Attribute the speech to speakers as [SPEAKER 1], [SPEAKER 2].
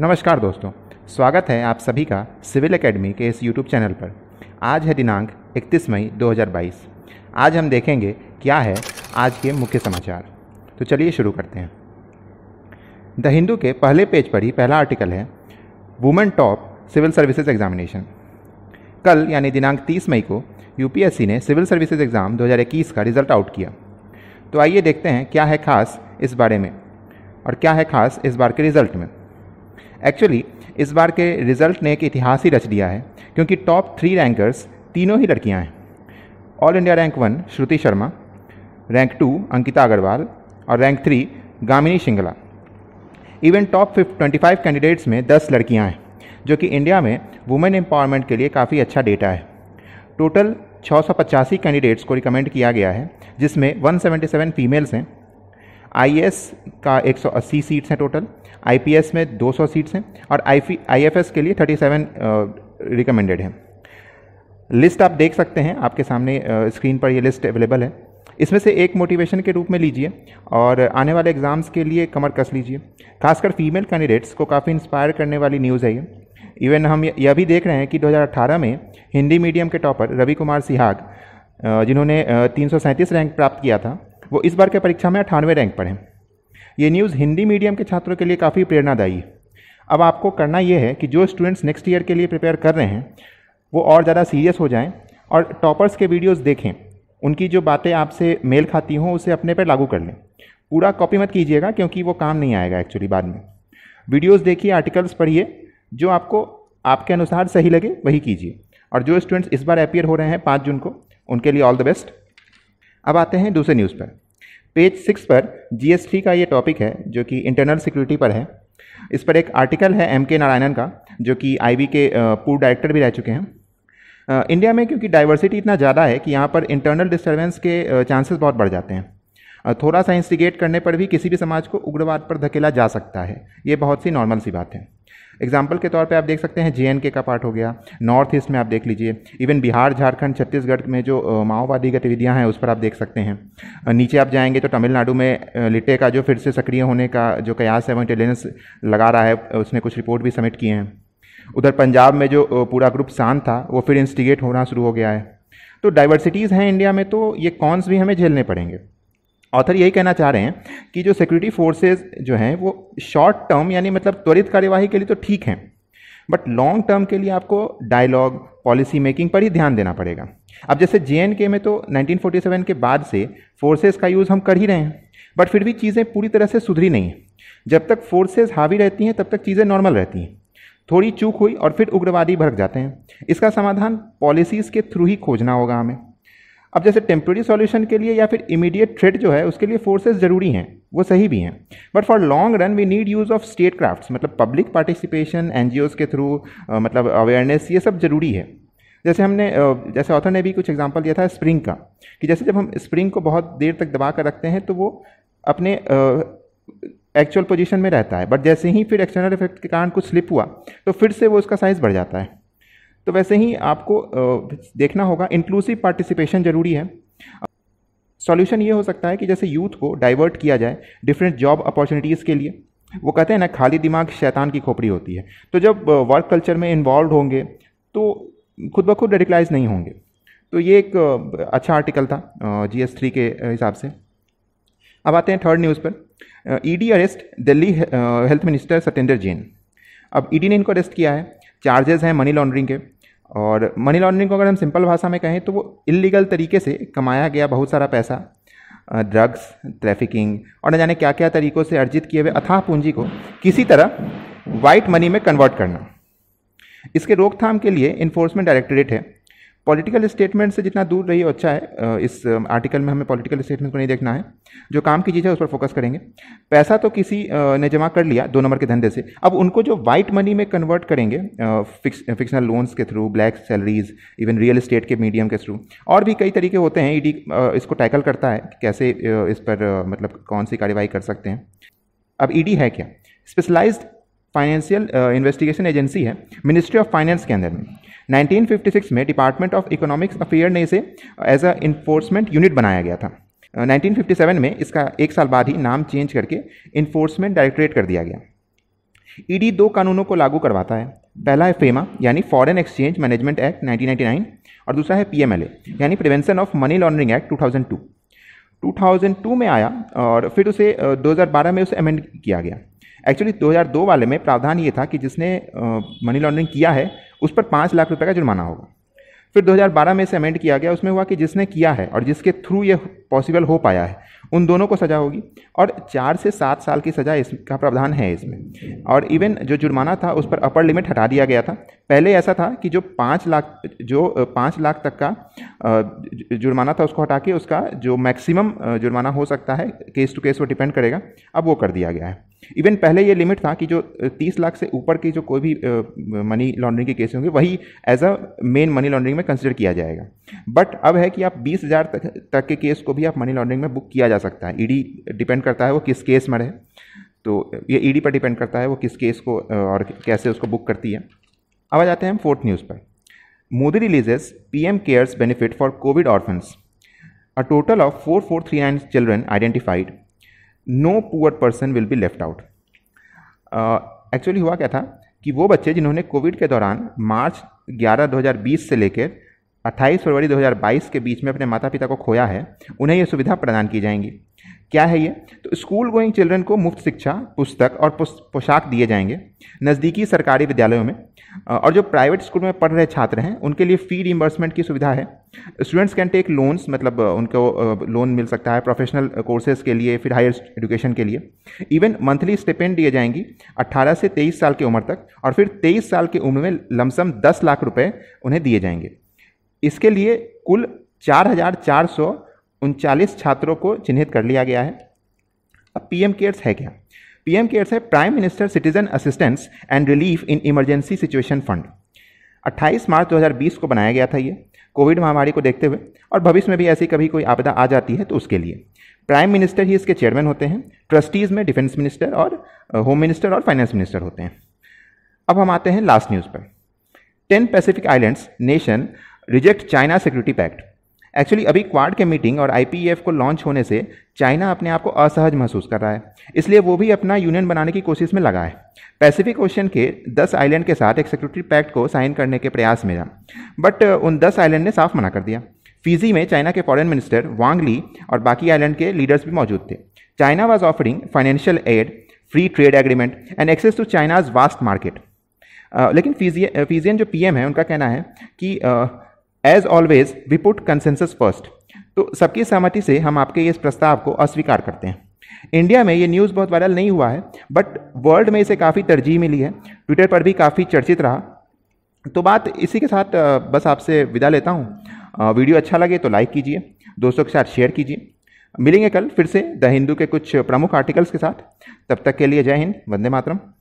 [SPEAKER 1] नमस्कार दोस्तों स्वागत है आप सभी का सिविल एकेडमी के इस यूट्यूब चैनल पर आज है दिनांक 31 मई 2022 आज हम देखेंगे क्या है आज के मुख्य समाचार तो चलिए शुरू करते हैं द हिंदू के पहले पेज पर ही पहला आर्टिकल है women top civil services examination कल यानी दिनांक 30 मई को यूपीएससी ने सिविल सर्विसेज एग्ज़ाम 2021 का रिजल्ट आउट किया तो आइए देखते हैं क्या है खास इस बारे में और क्या है खास इस बार के रिजल्ट में एक्चुअली इस बार के रिजल्ट ने एक इतिहास ही रच दिया है क्योंकि टॉप थ्री रैंकर्स तीनों ही लड़कियां हैं all India rank one Shruti Sharma rank two Ankita Agarwal और rank three Gamini Singla even top twenty five candidates में दस लड़कियाँ हैं जो कि इंडिया में वुमेन एम्पावरमेंट के लिए काफ़ी अच्छा डेटा है टोटल छः कैंडिडेट्स को रिकमेंड किया गया है जिसमें 177 फीमेल्स हैं आई का 180 सीट्स हैं टोटल आई में 200 सीट्स हैं और आई आई के लिए 37 रिकमेंडेड हैं लिस्ट आप देख सकते हैं आपके सामने स्क्रीन पर ये लिस्ट अवेलेबल है इसमें से एक मोटिवेशन के रूप में लीजिए और आने वाले एग्ज़ाम्स के लिए कमर कस लीजिए खासकर फीमेल कैंडिडेट्स को काफ़ी इंस्पायर करने वाली न्यूज़ है ये इवन हम यह भी देख रहे हैं कि 2018 में हिंदी मीडियम के टॉपर रवि कुमार सिहाग जिन्होंने तीन रैंक प्राप्त किया था वो इस बार के परीक्षा में अठानवे रैंक पर हैं ये न्यूज़ हिंदी मीडियम के छात्रों के लिए काफ़ी प्रेरणादायी है अब आपको करना ये है कि जो स्टूडेंट्स नेक्स्ट ईयर के लिए प्रिपेयर कर रहे हैं वो और ज़्यादा सीरियस हो जाएं और टॉपर्स के वीडियोस देखें उनकी जो बातें आपसे मेल खाती हों उसे अपने पर लागू कर लें पूरा कॉपी मत कीजिएगा क्योंकि वो काम नहीं आएगा एक्चुअली बाद में वीडियोस देखिए आर्टिकल्स पढ़िए जो आपको आपके अनुसार सही लगे वही कीजिए और जो स्टूडेंट्स इस बार अपियर हो रहे हैं पाँच जून को उनके लिए ऑल द बेस्ट अब आते हैं दूसरे न्यूज़ पर पेज सिक्स पर जीएसटी का ये टॉपिक है जो कि इंटरनल सिक्योरिटी पर है इस पर एक आर्टिकल है एम के नारायणन का जो कि आईबी के पूर्व डायरेक्टर भी रह चुके हैं इंडिया में क्योंकि डाइवर्सिटी इतना ज़्यादा है कि यहाँ पर इंटरनल डिस्टर्बेंस के चांसेस बहुत बढ़ जाते हैं थोड़ा सा इंस्टिगेट करने पर भी किसी भी समाज को उग्रवाद पर धकेला जा सकता है ये बहुत सी नॉर्मल सी बात है एग्जाम्पल के तौर पे आप देख सकते हैं जे का पार्ट हो गया नॉर्थ ईस्ट में आप देख लीजिए इवन बिहार झारखंड छत्तीसगढ़ में जो माओवादी गतिविधियाँ हैं उस पर आप देख सकते हैं नीचे आप जाएंगे तो तमिलनाडु में लिटे का जो फिर से सक्रिय होने का जो कयास है वो इंटेलिजेंस लगा रहा है उसने कुछ रिपोर्ट भी सबमिट किए हैं उधर पंजाब में जो पूरा ग्रुप शांत था वो फिर इंस्टिगेट होना शुरू हो गया है तो डाइवर्सिटीज़ हैं इंडिया में तो ये कॉन्स भी हमें झेलने पड़ेंगे ऑथर यही कहना चाह रहे हैं कि जो सिक्योरिटी फोर्सेज जो हैं वो शॉर्ट टर्म यानी मतलब त्वरित कार्यवाही के लिए तो ठीक हैं बट लॉन्ग टर्म के लिए आपको डायलॉग पॉलिसी मेकिंग पर ही ध्यान देना पड़ेगा अब जैसे जे में तो 1947 के बाद से फोर्सेस का यूज़ हम कर ही रहे हैं बट फिर भी चीज़ें पूरी तरह से सुधरी नहीं हैं जब तक फोर्सेज हावी रहती हैं तब तक चीज़ें नॉर्मल रहती हैं थोड़ी चूक हुई और फिर उग्रवादी भड़क जाते हैं इसका समाधान पॉलिसीज़ के थ्रू ही खोजना होगा हमें अब जैसे टेम्प्रेरी सॉल्यूशन के लिए या फिर इमीडिएट थ्रेड जो है उसके लिए फोर्सेस ज़रूरी हैं वो सही भी हैं but for long run we need use of state craft मतलब पब्लिक पार्टिसिपेशन एन के थ्रू मतलब अवेयरनेस ये सब ज़रूरी है जैसे हमने जैसे ऑथर ने भी कुछ एग्जाम्पल दिया था स्प्रिंग का कि जैसे जब हम स्प्रिंग को बहुत देर तक दबा कर रखते हैं तो वो अपने एक्चुअल पोजीशन में रहता है बट जैसे ही फिर एक्सटर्नल इफेक्ट के कारण कुछ स्लिप हुआ तो फिर से वो उसका साइज़ बढ़ जाता है तो वैसे ही आपको देखना होगा इंक्लूसिव पार्टिसिपेशन ज़रूरी है सॉल्यूशन ये हो सकता है कि जैसे यूथ को डाइवर्ट किया जाए डिफरेंट जॉब अपॉर्चुनिटीज़ के लिए वो कहते हैं ना खाली दिमाग शैतान की खोपड़ी होती है तो जब वर्क कल्चर में इन्वॉल्व होंगे तो खुद ब खुद रेडिकलाइज नहीं होंगे तो ये एक अच्छा आर्टिकल था जी एस थ्री के हिसाब से अब आते हैं थर्ड न्यूज़ पर ED arrest Delhi health minister Satyendra Jain अब ईडी e ने इनको अरेस्ट किया है चार्जेस हैं मनी लॉन्ड्रिंग के और मनी लॉन्ड्रिंग को अगर हम सिंपल भाषा में कहें तो वो इलीगल तरीके से कमाया गया बहुत सारा पैसा ड्रग्स ट्रैफिकिंग और न जाने क्या क्या तरीक़ों से अर्जित किए हुए अथाह पूंजी को किसी तरह वाइट मनी में कन्वर्ट करना इसके रोकथाम के लिए इन्फोर्समेंट डायरेक्टरेट है पॉलिटिकल स्टेटमेंट से जितना दूर रही अच्छा है इस आर्टिकल में हमें पॉलिटिकल स्टेटमेंट को नहीं देखना है जो काम की चीज़ है उस पर फोकस करेंगे पैसा तो किसी ने जमा कर लिया दो नंबर के धंधे से अब उनको जो वाइट मनी में कन्वर्ट करेंगे फिक्स लोन्स के through black salaries even real estate के मीडियम के थ्रू और भी कई तरीके होते हैं ईडी e इसको टैकल करता है कैसे इस पर मतलब कौन सी कार्रवाई कर सकते हैं अब ईडी e है क्या स्पेशलाइज्ड फाइनेंशियल इन्वेस्टिगेशन एजेंसी है मिनिस्ट्री ऑफ फाइनेंस के अंदर में 1956 में डिपार्टमेंट ऑफ इकोनॉमिक्स अफेयर ने इसे एज अ इन्फोर्समेंट यूनिट बनाया गया था 1957 में इसका एक साल बाद ही नाम चेंज करके इन्फोर्समेंट डायरेक्टरेट कर दिया गया ईडी दो कानूनों को लागू करवाता है पहला है फेमा यानी फॉरेन एक्सचेंज मैनेजमेंट एक्ट 1999 और दूसरा है पीएमएलए यानी prevention of money laundering act 2002 2002 में आया और फिर उसे 2012 में उसे अमेंड किया गया एक्चुअली 2002 वाले में प्रावधान ये था कि जिसने मनी लॉन्ड्रिंग किया है उस पर पाँच लाख रुपये का जुर्माना होगा फिर 2012 में इसे अमेंड किया गया उसमें हुआ कि जिसने किया है और जिसके थ्रू ये पॉसिबल हो पाया है उन दोनों को सज़ा होगी और चार से सात साल की सज़ा इसका प्रावधान है इसमें और इवन जो जुर्माना था उस पर अपर लिमिट हटा दिया गया था पहले ऐसा था कि जो पाँच लाख जो पाँच लाख तक का जुर्माना था उसको हटा के उसका जो मैक्सिमम जुर्माना हो सकता है केस टू केस वो डिपेंड करेगा अब वो कर दिया गया है इवन पहले ये लिमिट था कि जो तीस लाख से ऊपर की जो कोई भी मनी लॉन्ड्रिंग के केस होंगे वही as a main money laundering में कंसिडर किया जाएगा बट अब है कि आप बीस हज़ार तक, तक के केस को भी आप मनी लॉन्ड्रिंग में बुक किया जा सकता है ईडी e डिपेंड करता है वो किस केस में रहे तो ये ईडी e पर डिपेंड करता है वो किस केस को और कैसे उसको बुक करती है अब आ जाते हैं फोर्थ न्यूज़ पर Modi releases PM CARES benefit for covid orphans a total of four four three nine children identified no poor person will be left out actually हुआ क्या था कि वो बच्चे जिन्होंने कोविड के दौरान मार्च 11 2020 से लेकर 28 फरवरी 2022 के बीच में अपने माता पिता को खोया है उन्हें ये सुविधा प्रदान की जाएंगी क्या है ये तो स्कूल गोइंग चिल्ड्रन को मुफ्त शिक्षा पुस्तक और पोशाक दिए जाएंगे नज़दीकी सरकारी विद्यालयों में और जो प्राइवेट स्कूल में पढ़ रहे छात्र हैं उनके लिए फ़ी रिम्बर्समेंट की सुविधा है स्टूडेंट्स कैन टेक लोन्स मतलब उनको लोन मिल सकता है प्रोफेशनल कोर्सेज के लिए फिर हायर एजुकेशन के लिए इवन मंथली स्टिपेंड दिए जाएंगी 18 से 23 साल की उम्र तक और फिर 23 साल की उम्र में लमसम 10 लाख रुपए उन्हें दिए जाएंगे इसके लिए कुल चार हज़ार चार सौ उनचालीस छात्रों को चिन्हित कर लिया गया है अब पीएम केयर्स है क्या पीएम केयर्स है prime minister citizen assistance and relief in emergency situation fund 28 मार्च 2020 को बनाया गया था ये कोविड महामारी को देखते हुए और भविष्य में भी ऐसी कभी कोई आपदा आ जाती है तो उसके लिए प्राइम मिनिस्टर ही इसके चेयरमैन होते हैं ट्रस्टीज़ में डिफेंस मिनिस्टर और होम uh, मिनिस्टर और फाइनेंस मिनिस्टर होते हैं अब हम आते हैं लास्ट न्यूज़ पर ten pacific islands nation reject China security pact actually अभी क्वाड के मीटिंग और आई e को लॉन्च होने से चाइना अपने आप को असहज महसूस कर रहा है इसलिए वो भी अपना यूनियन बनाने की कोशिश में लगा है पैसिफिक ओशन के 10 आइलैंड के साथ एक सिक्योरिटी पैक्ट को साइन करने के प्रयास में था बट उन 10 आइलैंड ने साफ मना कर दिया फिजी में चाइना के फॉरेन मिनिस्टर वांग ली और बाकी आइलैंड के लीडर्स भी मौजूद थे China was offering financial aid free trade agreement and access to China's vast market लेकिन फीजियन जो पीएम है उनका कहना है कि uh, as always we put consensus first तो सबकी सहमति से हम आपके इस प्रस्ताव को अस्वीकार करते हैं इंडिया में ये न्यूज़ बहुत वायरल नहीं हुआ है बट वर्ल्ड में इसे काफ़ी तरजीह मिली है ट्विटर पर भी काफ़ी चर्चित रहा तो बात इसी के साथ बस आपसे विदा लेता हूँ वीडियो अच्छा लगे तो लाइक कीजिए दोस्तों के साथ शेयर कीजिए मिलेंगे कल फिर से द हिंदू के कुछ प्रमुख आर्टिकल्स के साथ तब तक के लिए जय हिंद वंदे मातरम